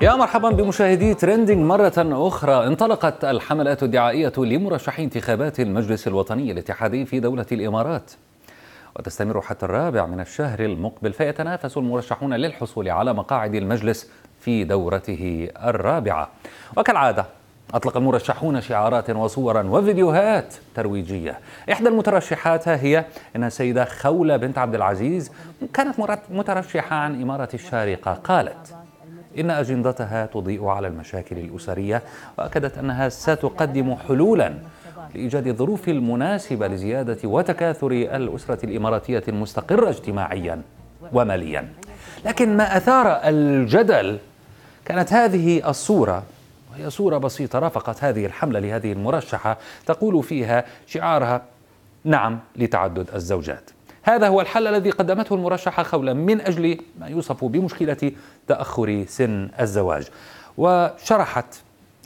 يا مرحبا بمشاهدي ترندنج مرة أخرى انطلقت الحملات الدعائية لمرشحي انتخابات المجلس الوطني الاتحادي في دولة الإمارات وتستمر حتى الرابع من الشهر المقبل فيتنافس المرشحون للحصول على مقاعد المجلس في دورته الرابعة وكالعادة أطلق المرشحون شعارات وصورا وفيديوهات ترويجية إحدى المترشحات هي إنها السيدة خولة بنت عبد العزيز كانت مترشحة عن إمارة الشارقة قالت إن أجندتها تضيء على المشاكل الأسرية وأكدت أنها ستقدم حلولا لإيجاد الظروف المناسبة لزيادة وتكاثر الأسرة الإماراتية المستقرة اجتماعيا وماليا لكن ما أثار الجدل كانت هذه الصورة وهي صورة بسيطة رافقت هذه الحملة لهذه المرشحة تقول فيها شعارها نعم لتعدد الزوجات هذا هو الحل الذي قدمته المرشحة خولا من أجل ما يوصف بمشكلة تأخر سن الزواج وشرحت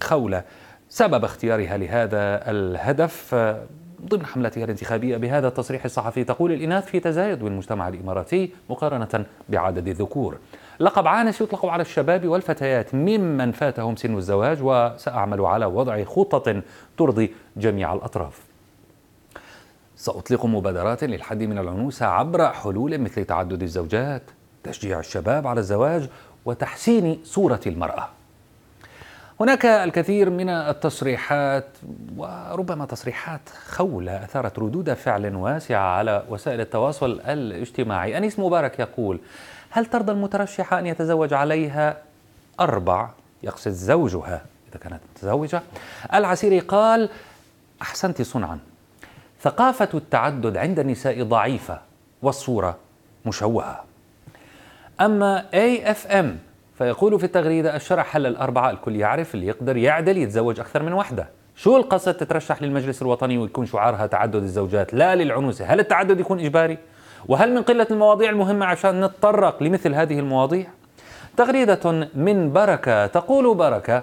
خولة سبب اختيارها لهذا الهدف آه، ضمن حملتها الانتخابية بهذا التصريح الصحفي تقول الإناث في تزايد بالمجتمع الإماراتي مقارنة بعدد الذكور لقب عانس يطلق على الشباب والفتيات ممن فاتهم سن الزواج وسأعمل على وضع خطة ترضي جميع الأطراف سأطلق مبادرات للحد من العنوسة عبر حلول مثل تعدد الزوجات، تشجيع الشباب على الزواج، وتحسين صورة المرأة. هناك الكثير من التصريحات وربما تصريحات خولة أثارت ردود فعل واسعة على وسائل التواصل الاجتماعي. أنيس مبارك يقول: هل ترضى المترشحة أن يتزوج عليها أربع يقصد زوجها إذا كانت متزوجة؟ العسيري قال: أحسنت صنعا ثقافة التعدد عند النساء ضعيفة والصورة مشوهة أما اي اف ام فيقول في التغريدة الشرع حل الأربعة الكل يعرف اللي يقدر يعدل يتزوج أكثر من واحدة شو القصد تترشح للمجلس الوطني ويكون شعارها تعدد الزوجات لا للعنوسة هل التعدد يكون إجباري؟ وهل من قلة المواضيع المهمة عشان نتطرق لمثل هذه المواضيع؟ تغريدة من بركة تقول بركة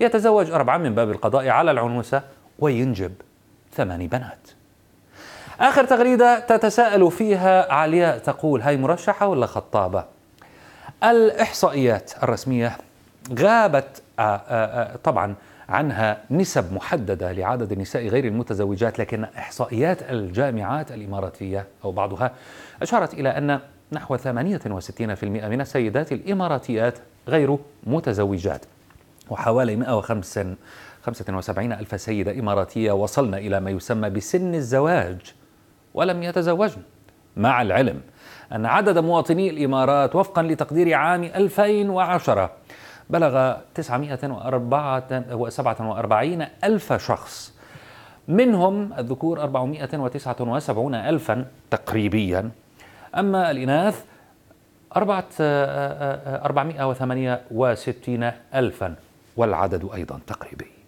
يتزوج أربعة من باب القضاء على العنوسة وينجب ثماني بنات آخر تغريدة تتساءل فيها علياء تقول هاي مرشحة ولا خطابة الإحصائيات الرسمية غابت آه، آه، آه، طبعا عنها نسب محدده لعدد النساء غير المتزوجات لكن احصائيات الجامعات الاماراتيه او بعضها اشارت الى ان نحو 68% من السيدات الاماراتيات غير متزوجات وحوالي 175 ألف سيدة إماراتية وصلن إلى ما يسمى بسن الزواج ولم يتزوجن مع العلم أن عدد مواطني الإمارات وفقا لتقدير عام 2010 بلغ 947 ألف شخص منهم الذكور 479 ألفا تقريبيا أما الإناث 468 ألفا والعدد أيضا تقريبي